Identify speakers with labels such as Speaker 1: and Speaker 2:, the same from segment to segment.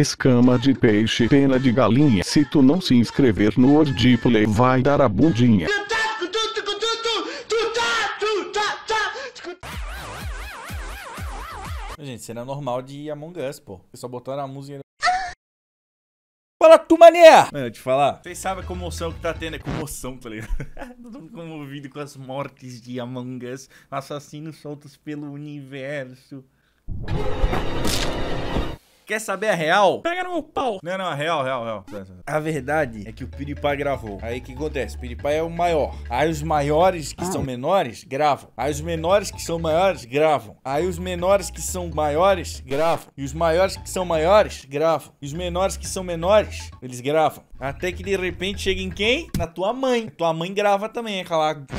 Speaker 1: Escama de peixe, pena de galinha. Se tu não se inscrever no Ordiplay, vai dar a bundinha. Gente, será normal de Among Us, pô. só botaram a música. Fala tu, mané! Mano, eu te falar. Vocês sabem a comoção que tá tendo, é comoção, tá ligado? comovido com as mortes de Among Us, assassinos soltos pelo universo. Quer saber a real? Pega no meu pau. Não, não, real, real, real. A verdade é que o Piripai gravou. Aí o que acontece? O Piripai é o maior. Aí os maiores que ah. são menores gravam. Aí os menores que são maiores gravam. Aí os menores que são maiores gravam. E os maiores que são maiores gravam. E os menores que são menores, eles gravam. Até que de repente chega em quem? Na tua mãe. Tua mãe grava também, é aquela.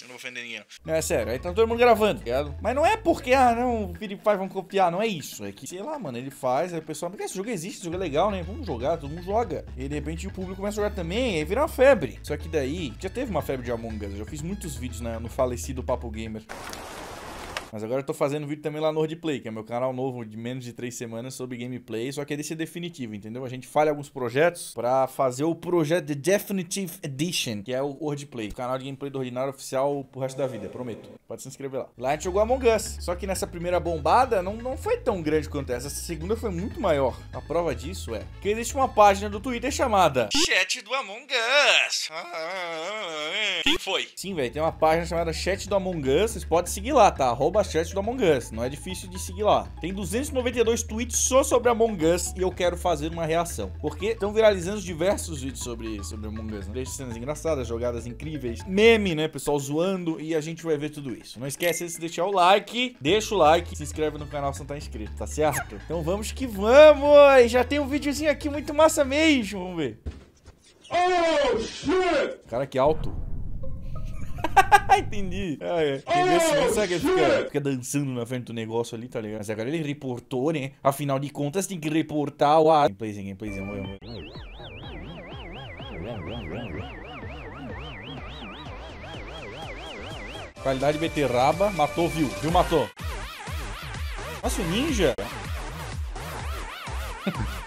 Speaker 1: não vou ofender ninguém. Não, é sério, aí tá todo mundo gravando, tá ligado? Mas não é porque, ah, não, o Felipe Pai vão copiar, não é isso. É que, sei lá, mano, ele faz, aí o pessoal, porque ah, esse jogo existe, esse jogo é legal, né? Vamos jogar, todo mundo joga. E de repente o público começa a jogar também, aí vira uma febre. Só que daí, já teve uma febre de Among Us, eu já fiz muitos vídeos né, no falecido Papo Gamer. Mas agora eu tô fazendo vídeo também lá no Wordplay, que é meu canal novo de menos de três semanas sobre gameplay, só que é desse é definitivo, entendeu? A gente falha alguns projetos para fazer o projeto The Definitive Edition, que é o Wordplay, o canal de gameplay do Ordinário oficial pro resto da vida, prometo. Pode se inscrever lá. Lá a gente jogou Among Us, só que nessa primeira bombada não, não foi tão grande quanto essa, essa segunda foi muito maior. A prova disso é que existe uma página do Twitter chamada Chat do Among Us. Ah, ah, ah, Quem foi? Sim, velho, tem uma página chamada Chat do Among Us, vocês podem seguir lá, tá? Arroba chance do Among Us, não é difícil de seguir lá. Tem 292 tweets só sobre Among Us e eu quero fazer uma reação, porque estão viralizando diversos vídeos sobre, sobre Among Us, né? cenas engraçadas, jogadas incríveis, meme, né, pessoal zoando, e a gente vai ver tudo isso. Não esquece de deixar o like, deixa o like, se inscreve no canal se não tá inscrito, tá certo? Então vamos que vamos! Já tem um videozinho aqui muito massa mesmo, vamos ver. Oh, shit! Cara, que alto. Entendi. Ah, é, é. Ele, Oh, Sabe que fica, fica, dançando na frente do negócio ali, tá ligado? Mas agora ele reportou, né? Afinal de contas, tem que reportar o... Ah, gameplayzinho, gameplayzinho. Vamos ver, Qualidade beterraba, matou, viu? Viu, matou. Nossa, o ninja!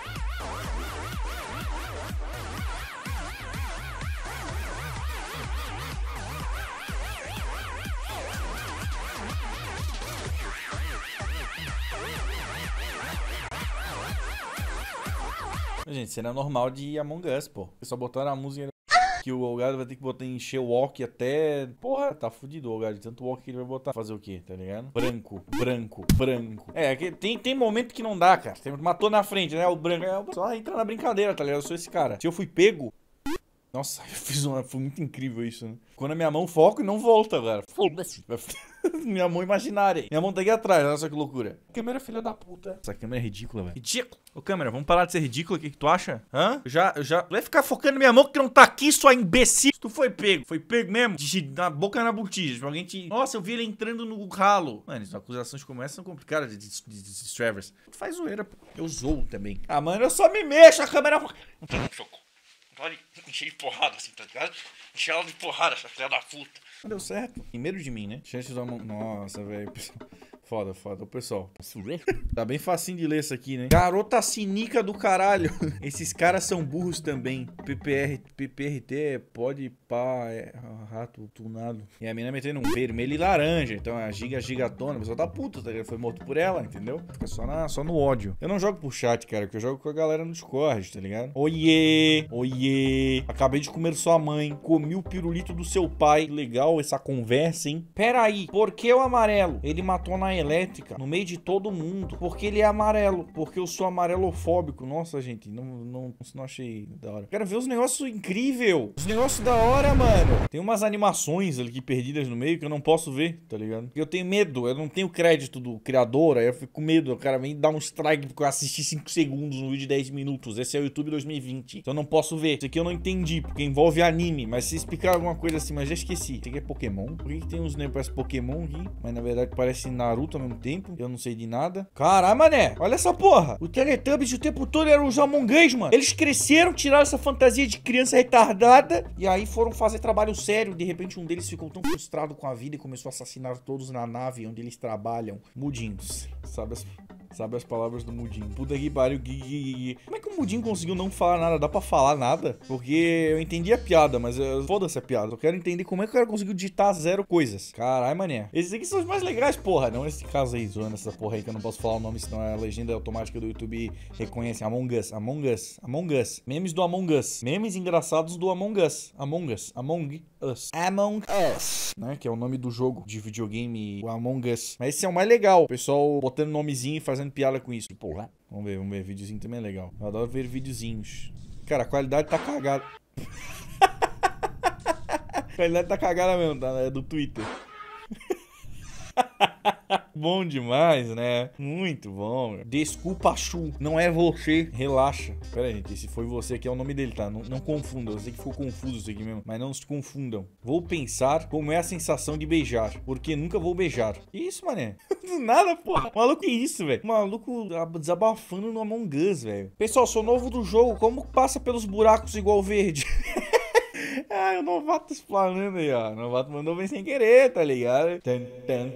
Speaker 1: Gente, cena normal de Among Us, pô. Só botaram a música que o Olgado vai ter que botar encher o walk até. Porra, tá fudido o Olgado. Tanto walk que ele vai botar. Fazer o quê, tá ligado? Branco, branco, branco. É, tem, tem momento que não dá, cara. Matou na frente, né? O branco. É, só entra na brincadeira, tá ligado? Eu sou esse cara. Se eu fui pego, nossa, eu fiz uma. Foi muito incrível isso, né? Quando a minha mão foca e não volta, velho. Foda-se. minha mão imaginária. Minha mão tá aqui atrás, olha só que loucura. Câmera, filha da puta. Essa câmera é ridícula, velho. Ridículo. Ô, câmera, vamos parar de ser ridículo. O que, que tu acha? Hã? Eu já, eu já. Vai ficar focando minha mão que não tá aqui, sua imbecil. Tu foi pego. Foi pego mesmo. De, na boca na botija. Tipo, alguém te. Nossa, eu vi ele entrando no ralo. Mano, as acusações como essa são complicadas de, de, de, de Travers. Tu faz zoeira, pô. Eu zoo também. Ah, mano, eu só me mexo. A câmera. Socorro. Vai encher de porrada, assim, tá ligado? Encher ela de porrada, essa filha da puta. Deu certo. Primeiro de mim, né? Chances do mão. Nossa, velho. Foda, foda. Ô, pessoal. Tá bem facinho de ler isso aqui, né? Garota sinica do caralho. Esses caras são burros também. PPR, PPRT é pode pá, é rato tunado. E a menina metendo um vermelho e laranja. Então a giga gigatona. O Pessoal tá puta, tá ligado? Foi morto por ela, entendeu? Fica só, na, só no ódio. Eu não jogo por chat, cara, porque eu jogo com a galera no Discord, tá ligado? Oiê! Oiê! Acabei de comer sua mãe. Comi o pirulito do seu pai. Legal essa conversa, hein? Pera aí. Por que o amarelo? Ele matou na elétrica no meio de todo mundo, porque ele é amarelo, porque eu sou amarelofóbico. Nossa, gente, não, não, não achei da hora. Quero ver os negócios incrível, os negócios da hora, mano. Tem umas animações ali perdidas no meio que eu não posso ver, tá ligado? Eu tenho medo, eu não tenho crédito do criador, aí eu fico com medo, o cara vem dar um strike porque eu assisti 5 segundos no vídeo de 10 minutos. Esse é o YouTube 2020, então eu não posso ver. Isso aqui eu não entendi, porque envolve anime, mas se explicar alguma coisa assim, mas já esqueci. Isso aqui é Pokémon? Por que, que tem uns negócios Pokémon aqui? Mas na verdade parece Naruto adulto ao mesmo tempo. Eu não sei de nada. Caralho, mané. Olha essa porra. O Teletubbies o tempo todo eram os Among Us, mano. Eles cresceram, tiraram essa fantasia de criança retardada e aí foram fazer trabalho sério. De repente, um deles ficou tão frustrado com a vida e começou a assassinar todos na nave onde eles trabalham. Mudinhos. Sabe assim? Sabe as palavras do Mudim. Puta que pariu, gui, Como é que o Mudim conseguiu não falar nada? Dá pra falar nada? Porque eu entendi a piada, mas foda-se a piada. Eu quero entender como é que o cara conseguiu digitar zero coisas. Caralho, mané. Esses aqui são os mais legais, porra. Não esse caso aí, zoando essa porra aí que eu não posso falar o nome, senão a é legenda automática do YouTube reconhece. Among Us, Among Us, Among Us. Memes do Among Us. Memes engraçados do Among Us. Among Us, Among Us. Among Us. Né? Que é o nome do jogo de videogame, o Among Us. Mas esse é o mais legal. O pessoal botando nomezinho e fazendo fazendo piada com isso. Porra. Vamos ver, vamos ver. Videozinho também é legal. Eu adoro ver videozinhos. Cara, a qualidade tá cagada. a qualidade tá cagada mesmo, tá? É do Twitter bom demais, né? Muito bom. Desculpa, Chu. Não é você. Relaxa. Pera aí, gente. Esse foi você que é o nome dele, tá? Não, não confunda. Eu sei que ficou confuso isso aqui mesmo. Mas não se confundam. Vou pensar como é a sensação de beijar. Porque nunca vou beijar. Que isso, mané? Do nada, porra. Maluco, que é isso, velho? Maluco desabafando no Among Us, velho. Pessoal, sou novo do jogo. Como passa pelos buracos igual verde? Ah, o novato explanando aí, ó. O novato mandou bem sem querer, tá ligado? Tan, tan,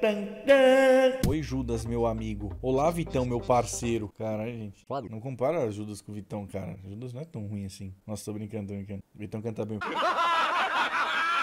Speaker 1: tan, Oi, Judas, meu amigo. Olá, Vitão, meu parceiro. Cara, gente. Não compara Judas com o Vitão, cara. Judas não é tão ruim assim. Nossa, tô brincando, tô brincando. Vitão canta bem.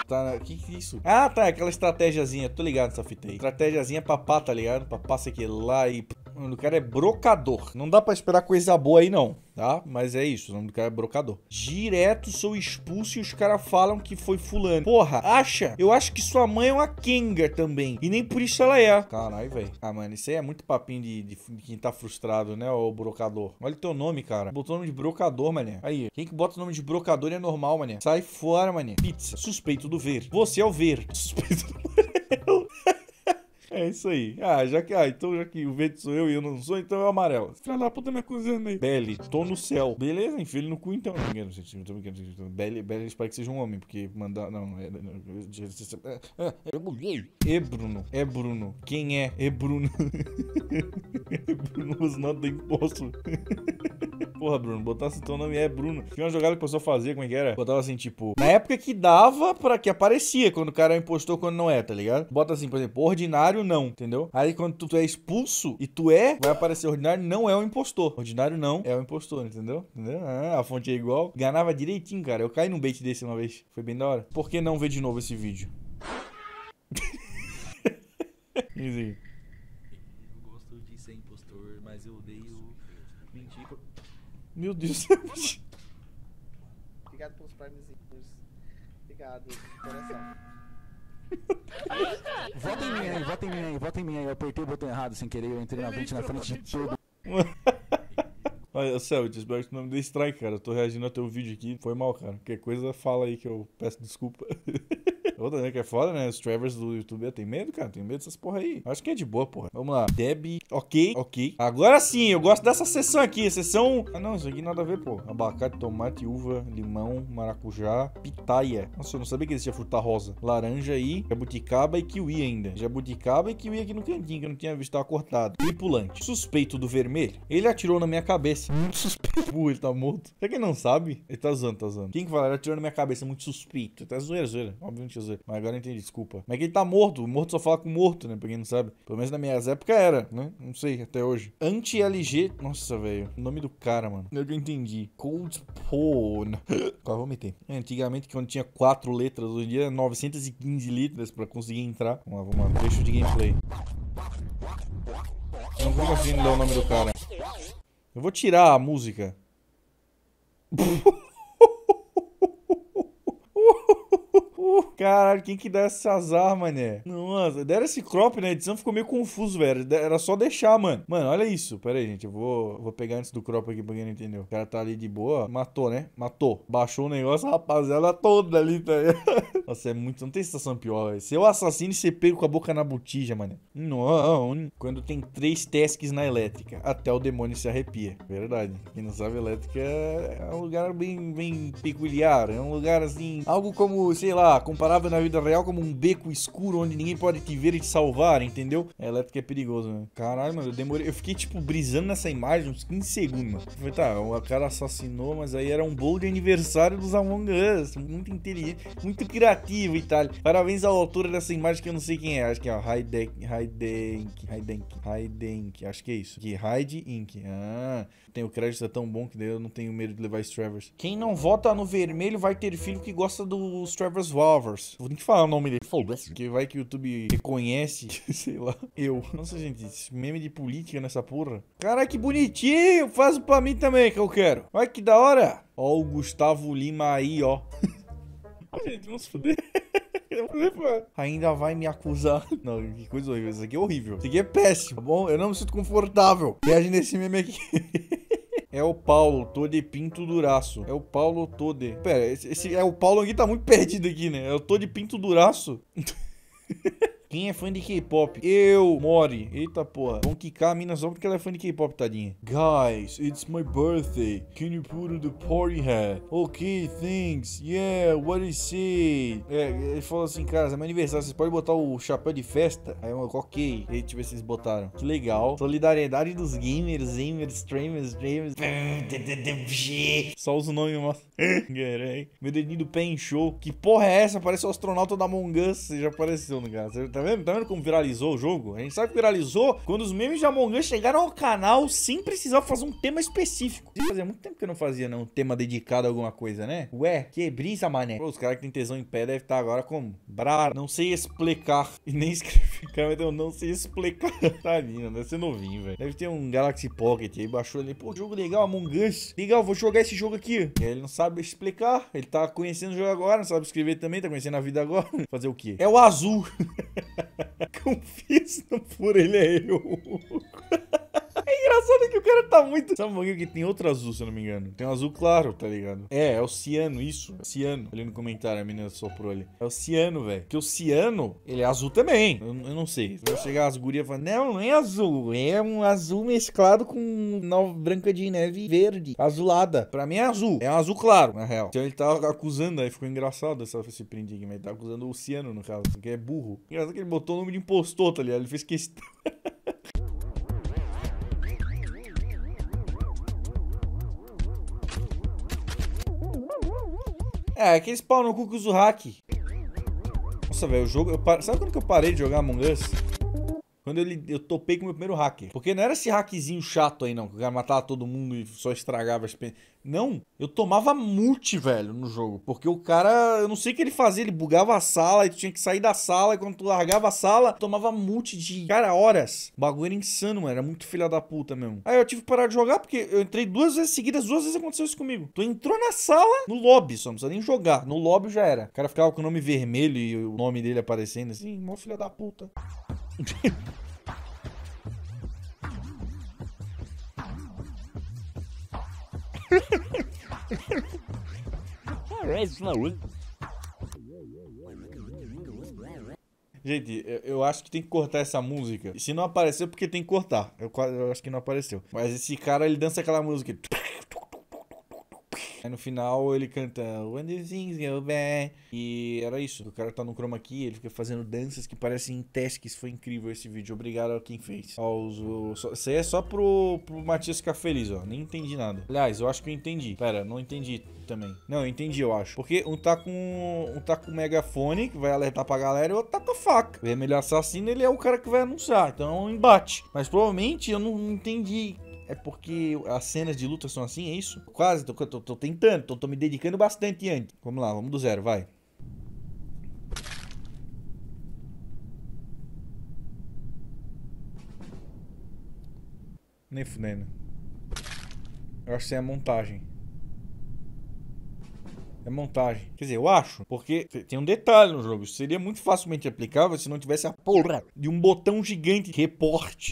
Speaker 1: Tá, que que é isso? Ah, tá, aquela estratégiazinha. Tô ligado nessa fita aí. Estratégiazinha papá, tá ligado? Papá, sei que lá e... O nome do cara é Brocador. Não dá para esperar coisa boa aí, não, tá? Mas é isso, o nome do cara é Brocador. Direto sou expulso e os caras falam que foi fulano. Porra, acha? Eu acho que sua mãe é uma Kenga também. E nem por isso ela é. Caralho, velho. Ah, mano, isso aí é muito papinho de, de, de quem tá frustrado, né, ô Brocador. Olha o teu nome, cara. Botou o nome de Brocador, mané. Aí, quem que bota o nome de Brocador é normal, mané. Sai fora, mané. Pizza. Suspeito do ver. Você é o ver. Suspeito do ver. É isso aí. Ah, já que. Ah, então já que o verde sou eu e eu não sou, então é o amarelo. Filha da puta me acusando aí. Belly, tô no céu. Beleza, enfim, ele no cu então. Não engano, gente. Não tô brincando. Belly, Belly espero que seja um homem, porque mandar. Não, é. E Bruno. É Bruno. Quem é? É Bruno. é Bruno os not the imposto. Porra, Bruno, botasse teu nome é Bruno. Tinha uma jogada que o pessoal fazia, como é que era? Botava assim, tipo, na época que dava pra que aparecia, quando o cara impostou, quando não é, tá ligado? Bota assim, por exemplo, ordinário não não, entendeu? Aí quando tu, tu, é expulso e tu é, vai aparecer ordinário, não é o impostor. Ordinário não é o impostor, entendeu? entendeu? Ah, a fonte é igual. Ganhava direitinho, cara. Eu caí num bait desse uma vez. Foi bem da hora. Por que não ver de novo esse vídeo? Easy. Eu gosto de ser impostor, mas eu odeio Meu Deus. Obrigado pelos primezinhos. Obrigado, coração vota em mim aí, vota em mim aí, vota em mim aí. Eu apertei o botão errado sem querer, eu entrei na frente, na frente de todo. Olha, Celso, espero que tu não me dê strike, cara. Eu tô reagindo ao teu vídeo aqui. Foi mal, cara. Qualquer coisa, fala aí que eu peço desculpa. Outra, né, que é foda, né? Os Travers do YouTube. tem medo, cara. Tem medo dessas porra aí. Acho que é de boa, porra. Vamos lá. Deb. Ok, ok. Agora sim, eu gosto dessa sessão aqui. Sessão. Ah, não, isso aqui nada a ver, pô. Abacate, tomate, uva, limão, maracujá, pitaia. Nossa, eu não sabia que existia fruta rosa. Laranja aí, jabuticaba e kiwi ainda. Jabuticaba e kiwi aqui no cantinho, que eu não tinha visto, tava cortado. Tripulante. Suspeito do vermelho. Ele atirou na minha cabeça. Muito hum, suspeito. Pô, ele tá morto. Será que ele não sabe? Ele tá zoando, tá zoando. Quem que fala? Ele atirou na minha cabeça. Muito suspeito. Tá zoeira, zoeira. Obviamente zoeira. Mas agora eu entendi, desculpa. Mas é que ele tá morto. O morto só fala com o morto, né? Pra quem não sabe. Pelo menos na minha época era, né? Não sei, até hoje. Anti-LG. Nossa, velho. O nome do cara, mano. Eu que entendi. Cold Porn. vou meter? É, antigamente, quando tinha quatro letras, hoje em dia 915 é letras pra conseguir entrar. Vamos lá, vamos lá. Trecho de gameplay. Eu não vou conseguir dar o nome do cara. Eu vou tirar a música. Caralho, quem que dá esse azar, mané? Nossa, deram esse crop na né? edição, ficou meio confuso, velho. Era só deixar, mano. Mano, olha isso. Pera aí, gente. Eu vou, vou pegar antes do crop aqui pra quem não entendeu. O cara tá ali de boa. Matou, né? Matou. Baixou o negócio, rapaziada toda ali, tá Nossa, é muito. Não tem situação pior, velho. Seu assassino e você pega com a boca na botija, mané. Não. Quando tem três tesques na elétrica, até o demônio se arrepia. Verdade. Quem não sabe, elétrica é, é um lugar bem, bem peculiar. É um lugar assim. Algo como, sei lá, comparado palavra na vida real como um beco escuro onde ninguém pode te ver e te salvar, entendeu? É, elétrica é perigoso, mano. Né? Caralho, mano, eu demorei. Eu fiquei, tipo, brisando nessa imagem uns 15 segundos, mano. falei, tá, o cara assassinou, mas aí era um bolo de aniversário dos Among Us. Muito inteligente, muito criativo Itália Parabéns à autora dessa imagem que eu não sei quem é. Acho que é o Heidenk, Heidenk, Heidenk, Heidenk. Acho que é isso. Que Heide Ah, tem o crédito é tão bom que daí eu não tenho medo de levar Travers. Quem não vota no vermelho vai ter filho que gosta dos Travers Valver. Vou ter que falar o nome dele. Foda-se. Porque vai que o YouTube reconhece, sei lá, eu. Nossa, gente, esse meme de política nessa porra. Caraca, que bonitinho. Faz pra mim também que eu quero. Vai que da hora. Ó o Gustavo Lima aí, ó. gente, vamos foder. Ainda vai me acusar. Não, que coisa horrível. Isso aqui é horrível. Isso aqui é péssimo, tá bom? Eu não me sinto confortável. Viagem nesse meme aqui. É o Paulo de Pinto Duraço. É o Paulo de. Pera, esse, esse, é o Paulo aqui tá muito perdido aqui, né? É o de Pinto Duraço. Quem é fã de K-pop? Eu, Mori. Eita porra. Vão quicar a mina só porque ela é fã de K-pop, tadinha. Guys, it's my birthday. Can you put on the party hat? Ok, thanks. Yeah, what is it? É, ele falou assim, cara, é meu aniversário, vocês podem botar o chapéu de festa? Aí eu, ok. E aí, se tipo, vocês botaram. Que legal. Solidariedade dos gamers, gamers, streamers, streamers. Só os nomes, mano. meu dedinho do pé show. Que porra é essa? Parece o astronauta da Among Você já apareceu no né, cara. Você tá Tá vendo? Tá vendo como viralizou o jogo? A gente sabe que viralizou quando os memes de Among Us chegaram ao canal sem precisar fazer um tema específico. Fazia muito tempo que eu não fazia, não, um tema dedicado a alguma coisa, né? Ué, que brisa, mané. Pô, os caras que tem tesão em pé devem estar tá agora com Brar. Não sei explicar. E nem escrever Cara, eu não sei explicar. Tá lindo, deve ser novinho, velho. Deve ter um Galaxy Pocket aí, baixou ali. Pô, jogo legal, Among Us. Legal, vou jogar esse jogo aqui. E aí ele não sabe explicar. Ele tá conhecendo o jogo agora, não sabe escrever também, tá conhecendo a vida agora. Fazer o quê? É o azul. Confis no por ele é eu. engraçado é que o cara tá muito. Sabe um bagulho que tem outro azul, se eu não me engano? Tem um azul claro, tá ligado? É, é o ciano, isso. É ciano. Ali no comentário, a menina soprou ali. É o ciano, velho. Porque o ciano, ele é azul também. Eu, eu não sei. eu chegar as gurias e falar, não, não é azul. É um azul mesclado com nova branca de neve verde. Azulada. Pra mim é azul. É um azul claro, na real. Então ele tá acusando, aí ficou engraçado essa, esse print aqui, mas ele tá acusando o ciano, no caso. Que é burro. Engraçado que ele botou o nome de impostor, tá ligado? Ele fez questão. É, aqueles pau no cu que usa o hack. Nossa, velho, o jogo... Eu par... Sabe quando que eu parei de jogar Among Us? Quando ele, eu topei com o meu primeiro hacker. Porque não era esse hackzinho chato aí, não. Que o cara matava todo mundo e só estragava as pen... Não, eu tomava multi, velho, no jogo. Porque o cara, eu não sei o que ele fazia, ele bugava a sala e tu tinha que sair da sala. E quando tu largava a sala, tomava multi de, cara, horas. O bagulho era insano, mano. Era muito filha da puta mesmo. Aí eu tive que parar de jogar porque eu entrei duas vezes seguidas, duas vezes aconteceu isso comigo. Tu entrou na sala, no lobby, só não precisa nem jogar. No lobby já era. O cara ficava com o nome vermelho e o nome dele aparecendo assim, mó filha da puta. Parece é, Gente, eu acho que tem que cortar essa música. Se não apareceu, é porque tem que cortar. Eu, eu acho que não apareceu. Mas esse cara, ele dança aquela música. Aí no final ele canta When the things go bad. E era isso. O cara tá no chroma key, ele fica fazendo danças que parecem testes. Foi incrível esse vídeo. Obrigado a quem fez. Aos, o, isso aí é só pro, pro Matias ficar feliz, ó. Nem entendi nada. Aliás, eu acho que eu entendi. Pera, não entendi também. Não, eu entendi, eu acho. Porque um tá com um tá com megafone, que vai alertar pra galera, e o outro tá com a faca. O vermelho assassino, ele é o cara que vai anunciar. Então é um embate. Mas provavelmente eu não entendi é porque as cenas de luta são assim, é isso? Quase, tô, tô, tô tentando, tô, tô me dedicando bastante antes. Vamos lá, vamos do zero, vai. Nem fudendo. Eu acho que isso é a montagem. É montagem. Quer dizer, eu acho, porque tem um detalhe no jogo. Seria muito facilmente aplicável se não tivesse a porra de um botão gigante reporte.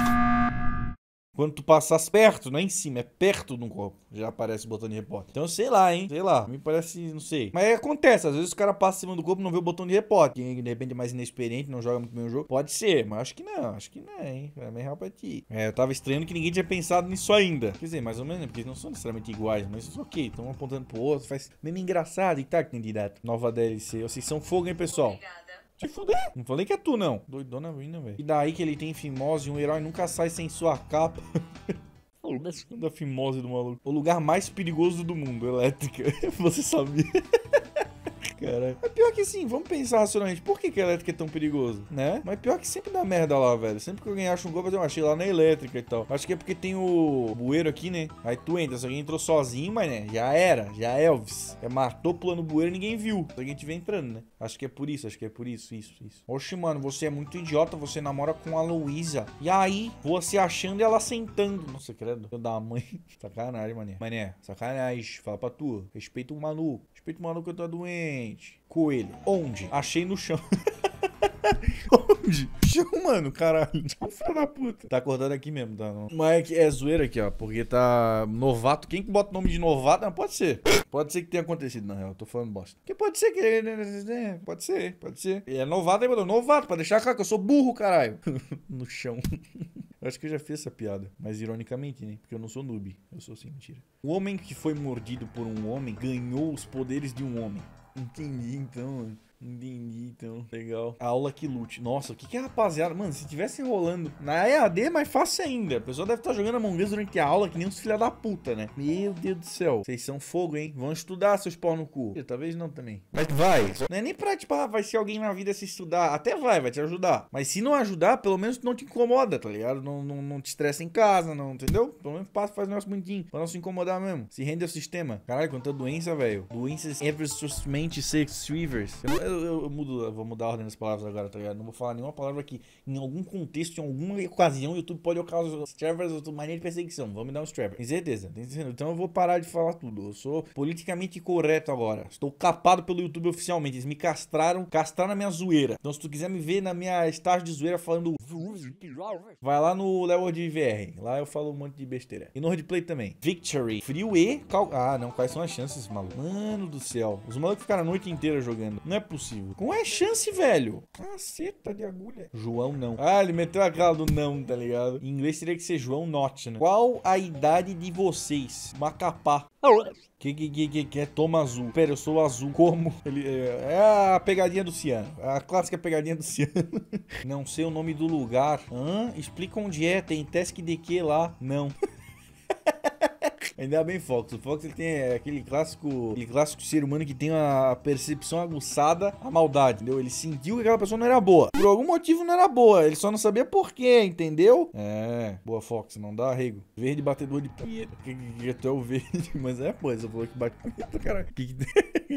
Speaker 1: Quando tu passas perto, não é em cima, é perto de um copo. Já aparece o botão de repórter. Então, sei lá, hein? Sei lá. Me parece, não sei. Mas é, acontece, às vezes o cara passa cima do corpo e não vê o botão de repórter. Quem de repente é mais inexperiente, não joga muito bem o jogo. Pode ser, mas acho que não. Acho que não, hein? É meio real pra ti. É, eu tava estranho que ninguém tinha pensado nisso ainda. Quer dizer, mais ou menos, né, porque eles não são necessariamente iguais, mas isso ok, estão apontando pro outro, faz mesmo engraçado e tá, candidato. Nova DLC. Vocês são fogo, hein, pessoal? Obrigada. Te fuder. Não falei que é tu, não. Doidona vindo, velho. E daí que ele tem fimose e um herói nunca sai sem sua capa. da fimose do maluco. O lugar mais perigoso do mundo, elétrica. Você sabia? cara. Mas pior que sim, vamos pensar racionalmente. Por que, que a elétrica é tão perigoso, né? Mas pior que sempre dá merda lá, velho. Sempre que alguém acha um gol, eu achei lá na elétrica e tal. Acho que é porque tem o bueiro aqui, né? Aí tu entra. Se alguém entrou sozinho, mas né, já era. Já é Elvis. É, matou pulando bueiro e ninguém viu. Se alguém tiver entrando, né? Acho que é por isso, acho que é por isso, isso, isso. Oxi, mano, você é muito idiota. Você namora com a Luísa. E aí, você achando e ela sentando. Nossa, credo. Eu da mãe. Sacanagem, mané. Mané, sacanagem. Fala pra tu. Respeita o maluco. Respeita o maluco que eu tô doente gente. Coelho. Onde? Achei no chão. Onde? Chão, mano, caralho. Filho da puta. Tá acordado aqui mesmo, tá? Não. Mas é, é zoeira aqui, ó. Porque tá novato. Quem que bota o nome de novato? Não, pode ser. Pode ser que tenha acontecido, na real. Tô falando bosta. Porque pode ser que. É, pode ser, pode ser. E é novato aí, botou novato, pra deixar claro que eu sou burro, caralho. no chão. acho que eu já fiz essa piada, mas ironicamente, né? Porque eu não sou noob. Eu sou sim, mentira. O homem que foi mordido por um homem ganhou os poderes de um homem. Entendi, então, mano. Entendi, então. Legal. Aula que lute. Nossa, o que, que é rapaziada? Mano, se tivesse rolando na EAD, é mais fácil ainda. A pessoa deve estar tá jogando Among Us durante a aula que nem uns filha da puta, né? Meu Deus do céu. Vocês são fogo, hein? Vão estudar, seus pau no cu. talvez não também. Mas vai. Não é nem pra, tipo, ah, vai ser alguém na vida se estudar. Até vai, vai te ajudar. Mas se não ajudar, pelo menos não te incomoda, tá ligado? Não, não, não te estressa em casa, não, entendeu? Pelo menos passa, faz um negócio bonitinho. Pra não se incomodar mesmo. Se rende ao sistema. Caralho, quanta doença, velho. Doenças ever suspmente sex rivers. Eu, eu eu, eu, eu mudo, eu vou mudar a ordem das palavras agora, tá ligado? Não vou falar nenhuma palavra aqui. em algum contexto, em alguma ocasião, o YouTube pode causar Travers ou mania de perseguição. Vamos dar uns Travers. Tem certeza, tem certeza. Então eu vou parar de falar tudo. Eu sou politicamente correto agora. Estou capado pelo YouTube oficialmente. Eles me castraram, castraram a minha zoeira. Então, se tu quiser me ver na minha estágio de zoeira falando. Vai lá no Level de VR. Lá eu falo um monte de besteira. E no Play também. Victory. Frio e. Cal... Ah, não. Quais são as chances, maluco? Mano do céu. Os malucos ficaram a noite inteira jogando. Não é possível possível. Não é chance, velho. Caceta de agulha. João não. Ah, ele meteu a cara do não, tá ligado? Em inglês teria que ser João Not, né? Qual a idade de vocês? Macapá. Que, que, que, que, que é toma azul? Pera, eu sou azul. Como? Ele, é, é a pegadinha do Ciano. A clássica pegadinha do Ciano. não sei o nome do lugar. Hã? Explica onde é. Tem teste de que lá? Não. Ainda bem Fox. O Fox ele tem aquele clássico, aquele clássico ser humano que tem uma percepção aguçada à maldade, entendeu? Ele sentiu que aquela pessoa não era boa. Por algum motivo não era boa, ele só não sabia por quê, entendeu? É, boa Fox, não dá arrego. Verde batedor de punheta. Tu é o verde, mas é, pô, você falou que bate punheta, que, que tem?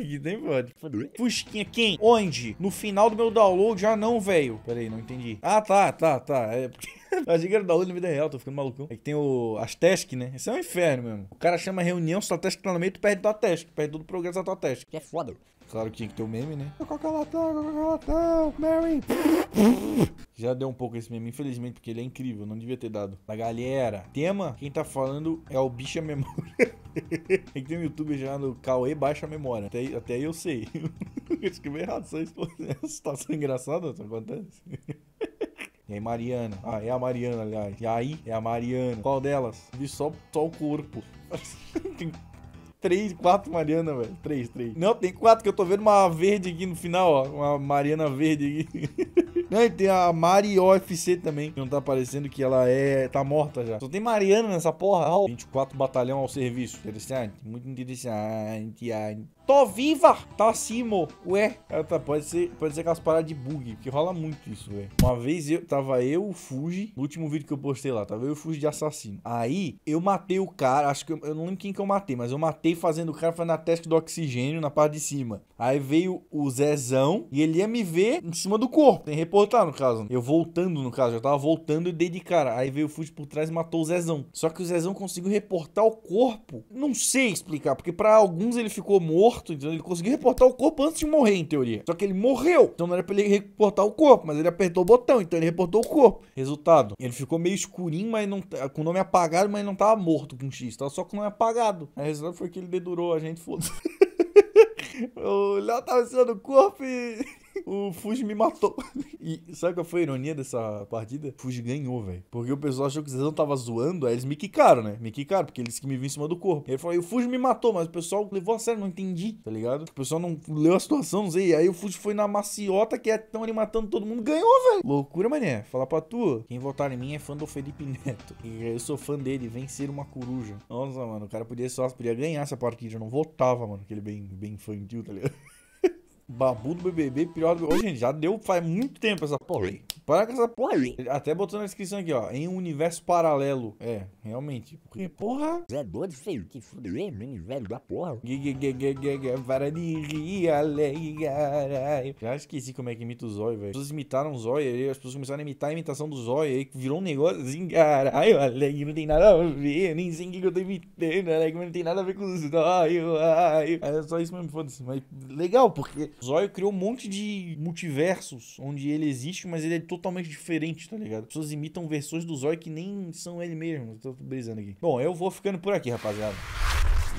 Speaker 1: que tem, pode? Fusquinha quem? Onde? No final do meu download? Já ah, não, velho. Pera aí, não entendi. Ah, tá, tá, tá. É porque... Eu achei que era da aluno na vida real, tô ficando malucão. É que tem o, as TESC, né? Isso é um inferno mesmo. O cara chama reunião, só TESC tá no meio, tu perde tua TESC, perde todo o progresso da tua TESC. Que é foda. Claro que tinha que ter o um meme, né? É Coca-Latão, latão Mary. Já deu um pouco esse meme, infelizmente, porque ele é incrível, não devia ter dado. na galera, tema, quem tá falando é o bicha memória. É que tem um youtuber no Cauê Baixa Memória. Até, aí, até aí eu sei. Eu errado, só isso. Essa situação engraçada, isso acontece. E aí, Mariana. Ah, é a Mariana, aliás. E aí, é a Mariana. Qual delas? Vi só, só o corpo. tem três, quatro Mariana, velho. Três, três. Não, tem quatro, que eu tô vendo uma verde aqui no final, ó. Uma Mariana verde aqui. Não, e tem a Mari OFC também, não tá aparecendo que ela é... tá morta já. Só tem Mariana nessa porra. Ó. 24 batalhão ao serviço. Interessante, muito interessante. Tô viva! Tá acima, ué. Cara, é, tá, pode ser, pode ser aquelas paradas de bug, que rola muito isso, ué. Uma vez eu tava eu, o Fuji, no último vídeo que eu postei lá, tava eu o Fuji de assassino. Aí eu matei o cara, acho que eu, eu, não lembro quem que eu matei, mas eu matei fazendo o cara fazendo a teste do oxigênio na parte de cima. Aí veio o Zezão e ele ia me ver em cima do corpo, tem reportar no caso. Eu voltando no caso, eu tava voltando e dei de cara. Aí veio o Fuji por trás e matou o Zezão. Só que o Zezão conseguiu reportar o corpo. Não sei explicar, porque para alguns ele ficou morto morto, entendeu? Ele conseguiu reportar o corpo antes de morrer, em teoria. Só que ele morreu, então não era pra ele reportar o corpo, mas ele apertou o botão, então ele reportou o corpo. Resultado, ele ficou meio escurinho, mas não, tá, com o nome apagado, mas não tava morto com X, tava só com o nome apagado. o resultado foi que ele dedurou a gente, foda-se. o Léo tava sendo corpo e... O Fuji me matou. E sabe qual foi a ironia dessa partida? O Fuji ganhou, velho. Porque o pessoal achou que o Zezão tava zoando, aí eles me quicaram, né? Me quicaram, porque eles que me viram em cima do corpo. E ele falou, e o Fuji me matou, mas o pessoal levou a sério, não entendi, tá ligado? O pessoal não leu a situação, não sei. E aí o Fuji foi na maciota, que é tão ali matando todo mundo, ganhou, velho. Loucura, mané. Falar pra tu, quem votar em mim é fã do Felipe Neto. E eu sou fã dele, vencer uma coruja. Nossa, mano, o cara podia só podia ganhar essa partida, eu não votava, mano, aquele bem, bem infantil, tá ligado? Babu do BBB, pior do... Ô, gente, já deu faz muito tempo essa porra aí. Para com essa porra aí. Até botou na descrição aqui, ó. Em um universo paralelo. É, realmente. Porque, porra... Zé doido, feio. Que fuder, menino velho da porra. Para de rir, caralho. Já esqueci como é que imita o Zóio, velho. As pessoas imitaram o Zóio, aí as pessoas começaram a imitar a imitação do Zóio, aí virou um negócio assim, caralho, alegre, não tem nada a ver, nem sei o que eu tô imitando, alegre, mas não tem nada a ver com o Zóio, ai. É só isso mesmo, foda-se. Mas legal, porque Zóio criou um monte de multiversos onde ele existe, mas ele é totalmente diferente, tá ligado? As pessoas imitam versões do Zóio que nem são ele mesmo. Tô brisando aqui. Bom, eu vou ficando por aqui, rapaziada.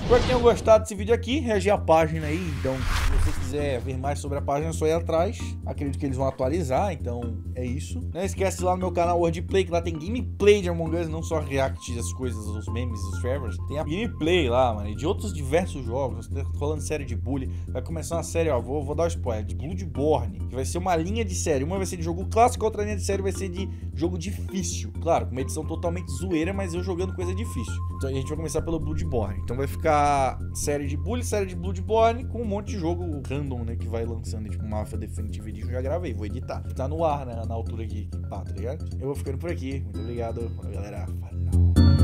Speaker 1: Espero que tenham gostado desse vídeo aqui. Reagir a página aí, então se você quiser ver mais sobre a página, é só ir atrás. Acredito que eles vão atualizar, então é isso. Não esquece lá no meu canal Wordplay, que lá tem gameplay de Among Us, não só react as coisas, os memes, os servers. Tem a gameplay lá, mano, de outros diversos jogos. Tá rolando série de Bully, vai começar uma série, ó, vou, vou dar um spoiler, de Bloodborne, que vai ser uma linha de série. Uma vai ser de jogo clássico, outra linha de série vai ser de jogo difícil. Claro, com uma edição totalmente zoeira, mas eu jogando coisa difícil. Então a gente vai começar pelo Bloodborne, então vai ficar ficar série de Bully, série de Bloodborne, com um monte de jogo random, né? Que vai lançando, tipo, Mafia Definitive Edition. Já gravei, vou editar. Tá no ar, né? Na altura aqui, pá, tá ligado? Eu vou ficando por aqui. Muito obrigado. Valeu, galera. Falou.